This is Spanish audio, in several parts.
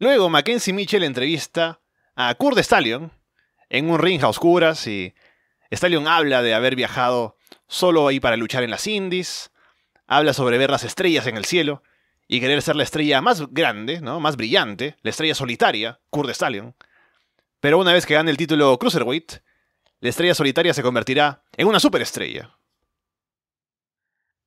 Luego Mackenzie Mitchell entrevista a Kurt Stallion en un ring a oscuras y Stallion habla de haber viajado solo ahí para luchar en las indies, habla sobre ver las estrellas en el cielo y querer ser la estrella más grande, ¿no? más brillante, la estrella solitaria, Kurt Stallion. Pero una vez que gane el título Cruiserweight, la estrella solitaria se convertirá en una superestrella.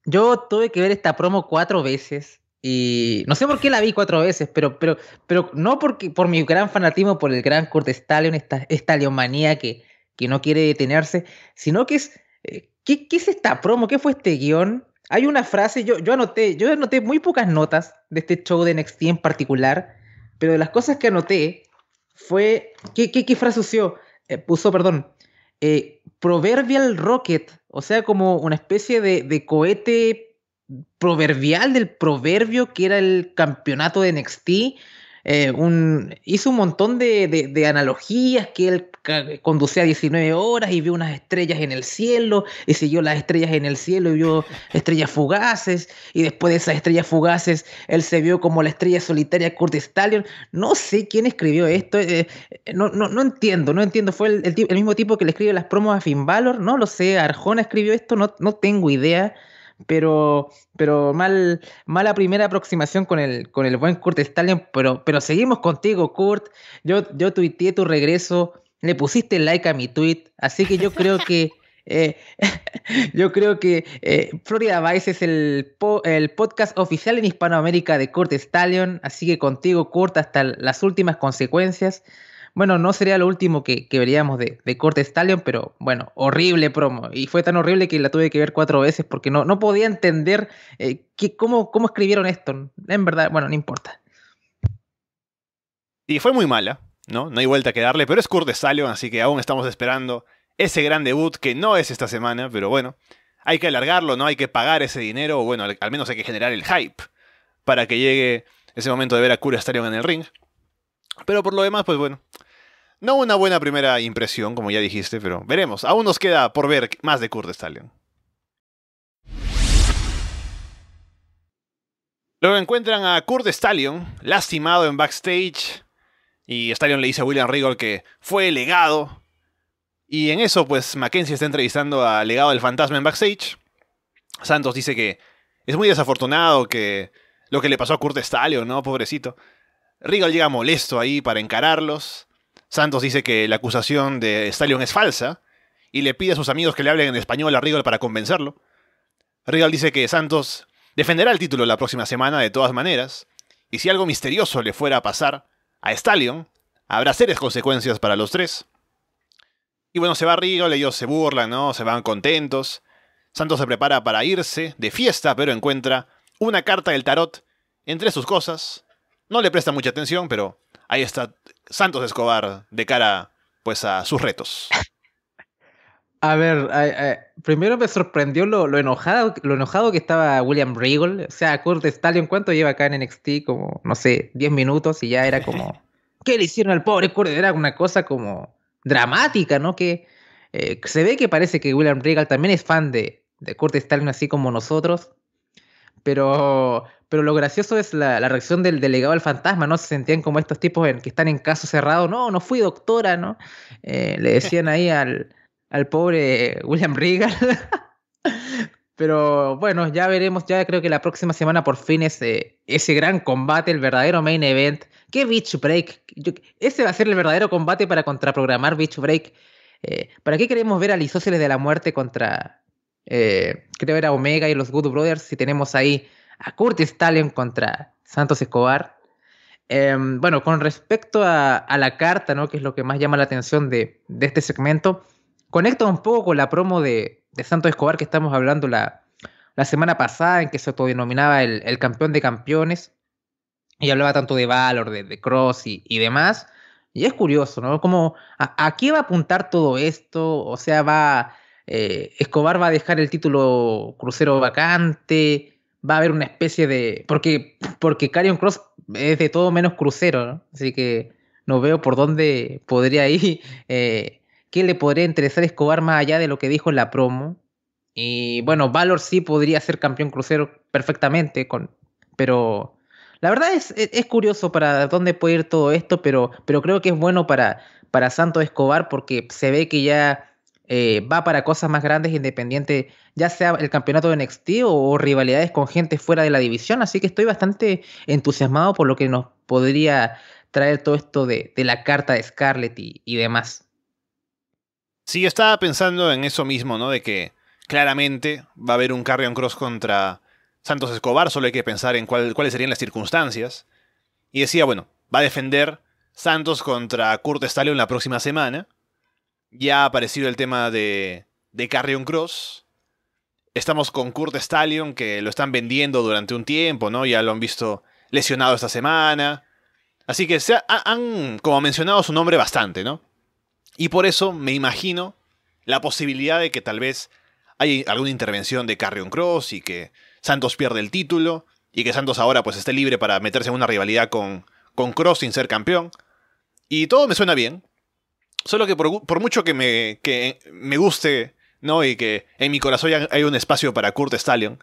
Yo tuve que ver esta promo cuatro veces y no sé por qué la vi cuatro veces, pero, pero, pero no porque, por mi gran fanatismo, por el gran Kurt Stallion, esta, esta leomanía que, no quiere detenerse, sino que es, eh, ¿qué, es esta promo? ¿Qué fue este guión? Hay una frase, yo, yo, anoté, yo anoté muy pocas notas de este show de NXT en particular, pero de las cosas que anoté fue, ¿qué, qué, qué frase usó? puso, eh, perdón, eh, proverbial rocket, o sea, como una especie de, de cohete proverbial del proverbio que era el campeonato de NXT. Eh, un, hizo un montón de, analogías que él conducía 19 horas y vio unas estrellas en el cielo y siguió las estrellas en el cielo y vio estrellas fugaces y después de esas estrellas fugaces él se vio como la estrella solitaria Curtis Stallion no sé quién escribió esto eh, eh, no, no, entiendo no entiendo fue el, mismo tipo que le escribe las promos a Finn Balor no lo sé Arjona escribió esto no, no tengo idea pero, pero mal, mala primera aproximación con el, con el buen Kurt Stallion, pero, pero seguimos contigo, Kurt. Yo, yo tuiteé tu regreso, le pusiste like a mi tweet, así que yo creo que... Eh, yo creo que eh, Florida Vice es el, el podcast oficial en Hispanoamérica de Kurt Stallion, así que contigo, Kurt, hasta las últimas consecuencias. Bueno, no sería lo último que, veríamos de, de Corte Stallion, pero bueno, horrible promo. Y fue tan horrible que la tuve que ver cuatro veces porque no, no podía entender eh, cómo, cómo escribieron esto. En verdad, bueno, no importa. Y fue muy mala, ¿no? No hay vuelta que darle, pero es Kurt Stallion, así que aún estamos esperando ese gran debut que no es esta semana, pero bueno, hay que alargarlo, ¿no? Hay que pagar ese dinero, o bueno, al menos hay que generar el hype para que llegue ese momento de ver a Kurt Stallion en el ring. Pero por lo demás, pues bueno, no una buena primera impresión, como ya dijiste, pero veremos. Aún nos queda por ver más de Kurt Stallion. Luego encuentran a Kurt Stallion, lastimado en backstage. Y Stallion le dice a William Regal que fue legado. Y en eso, pues Mackenzie está entrevistando a legado del fantasma en backstage. Santos dice que es muy desafortunado que lo que le pasó a Kurt Stallion, ¿no? Pobrecito. Regal llega molesto ahí para encararlos. Santos dice que la acusación de Stallion es falsa y le pide a sus amigos que le hablen en español a Regal para convencerlo. Regal dice que Santos defenderá el título la próxima semana de todas maneras, y si algo misterioso le fuera a pasar a Stallion, habrá serias consecuencias para los tres. Y bueno, se va Regal, ellos se burlan, ¿no? Se van contentos. Santos se prepara para irse de fiesta, pero encuentra una carta del tarot entre sus cosas. No le presta mucha atención, pero ahí está Santos Escobar de cara pues a sus retos? A ver, primero me sorprendió lo, enojado, lo enojado que estaba William Regal. O sea, Kurt Stallion, ¿cuánto lleva acá en NXT? Como, no sé, 10 minutos y ya era como... ¿Qué le hicieron al pobre Kurt? Era una cosa como dramática, ¿no? Que eh, se ve que parece que William Regal también es fan de, de Kurt Stallion, así como nosotros. Pero, pero lo gracioso es la, reacción del delegado al fantasma, ¿no? Se sentían como estos tipos que están en caso cerrado, no, no fui doctora, ¿no? Eh, le decían ahí al, pobre William Regal. Pero bueno, ya veremos, ya creo que la próxima semana por fin ese, ese gran combate, el verdadero main event. ¿Qué Beach Break? ese va a ser el verdadero combate para contraprogramar Beach Break. Eh, ¿Para qué queremos ver a Lisóceles de la Muerte contra, eh, que era Omega y los Good Brothers, Si tenemos ahí a Curtis Stallion contra Santos Escobar. Em, bueno, con respecto a, la carta, ¿no? que es lo que más llama la atención de, este segmento, conecta un poco con la promo de, Santos Escobar que estamos hablando la, semana pasada, en que se autodenominaba el, el campeón de campeones, y hablaba tanto de Valor, de, de Cross y, demás. Y es curioso, ¿no? Como, a, ¿a qué va a apuntar todo esto? O sea, va eh, Escobar va a dejar el título crucero vacante, va a haber una especie de... Porque, porque Carion Cross es de todo menos crucero, Así que no veo por dónde podría ir, eh, qué le podría interesar Escobar más allá de lo que dijo en la promo. Y bueno, Valor sí podría ser campeón crucero perfectamente, con, pero la verdad es, es, curioso para dónde puede ir todo esto, pero, pero creo que es bueno para, para Santo Escobar porque se ve que ya eh, va para cosas más grandes, independiente, ya sea el campeonato de NXT o, rivalidades con gente fuera de la división. Así que estoy bastante entusiasmado por lo que nos podría traer todo esto de, la carta de Scarlett y, demás. Sí, estaba pensando en eso mismo, ¿no? De que claramente va a haber un Carrion Cross contra Santos Escobar, solo hay que pensar en cuáles serían las circunstancias. Y decía, bueno, va a defender Santos contra Kurt Stallion la próxima semana. Ya ha aparecido el tema de, Carrion Cross. Estamos con Kurt Stallion, que lo están vendiendo durante un tiempo, ¿no? Ya lo han visto lesionado esta semana. Así que se han, como mencionado, su nombre bastante, ¿no? Y por eso me imagino la posibilidad de que tal vez hay alguna intervención de Carrion Cross y que Santos pierda el título y que Santos ahora pues esté libre para meterse en una rivalidad con, con Cross sin ser campeón. Y todo me suena bien, Solo que por, mucho que me, me, guste, ¿no? Y que en mi corazón hay un espacio para Kurt Stallion,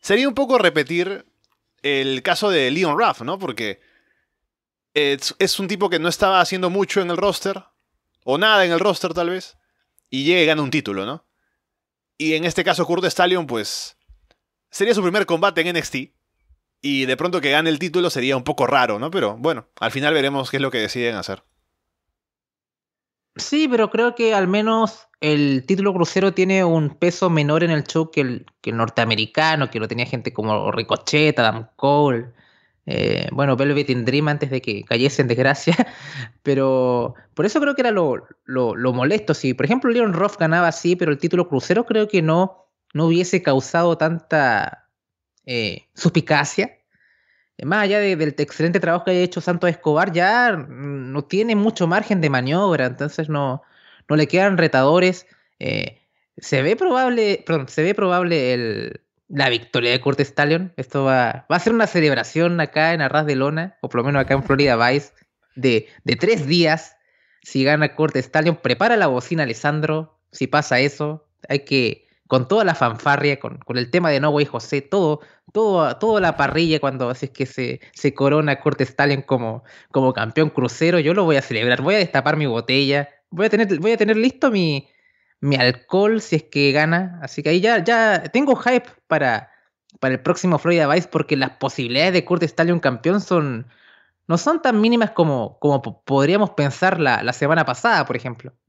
sería un poco repetir el caso de Leon Ruff, ¿no? Porque es, un tipo que no estaba haciendo mucho en el roster, o nada en el roster tal vez, y llega y gana un título, ¿no? Y en este caso Kurt Stallion, pues, sería su primer combate en NXT, y de pronto que gane el título sería un poco raro, ¿no? Pero bueno, al final veremos qué es lo que deciden hacer. Sí, pero creo que al menos el título crucero tiene un peso menor en el show que el, norteamericano, que lo tenía gente como Ricochet, Adam Cole, eh, bueno, Velvet in Dream antes de que cayese en desgracia, pero por eso creo que era lo, molesto. Si, por ejemplo, Leon Roth ganaba así, pero el título crucero creo que no, no hubiese causado tanta eh, suspicacia eh, más allá del excelente trabajo que haya hecho Santos Escobar, ya no tiene mucho margen de maniobra, entonces no, no le quedan retadores. Eh, se ve probable, se ve probable la victoria de Cortes Stallion. Esto va, va a ser una celebración acá en Arras de Lona, o por lo menos acá en Florida Vice, de, tres días. Si gana Cortes Stallion, prepara la bocina, Alessandro. Si pasa eso, hay que, con toda la fanfarria, con, el tema de No Way José, todo, todo, toda la parrilla cuando así es que se, se corona Kurt Stalin como, como campeón crucero, yo lo voy a celebrar, voy a destapar mi botella, voy a tener, voy a tener listo mi, mi alcohol si es que gana. Así que ahí ya, ya tengo hype para, para el próximo Florida Vice porque las posibilidades de Kurt Stallion campeón son no son tan mínimas como, como podríamos pensar la semana pasada, por ejemplo.